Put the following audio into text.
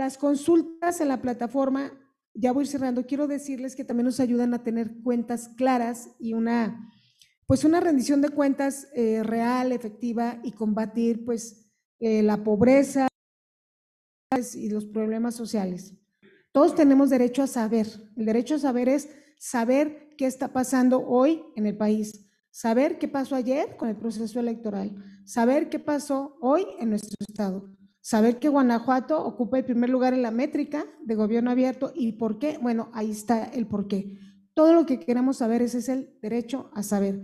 Las consultas en la plataforma, ya voy cerrando, quiero decirles que también nos ayudan a tener cuentas claras y una, pues una rendición de cuentas eh, real, efectiva y combatir pues eh, la pobreza y los problemas sociales. Todos tenemos derecho a saber. El derecho a saber es saber qué está pasando hoy en el país, saber qué pasó ayer con el proceso electoral, saber qué pasó hoy en nuestro estado, Saber que Guanajuato ocupa el primer lugar en la métrica de gobierno abierto y por qué, bueno, ahí está el por qué. Todo lo que queremos saber ese es el derecho a saber.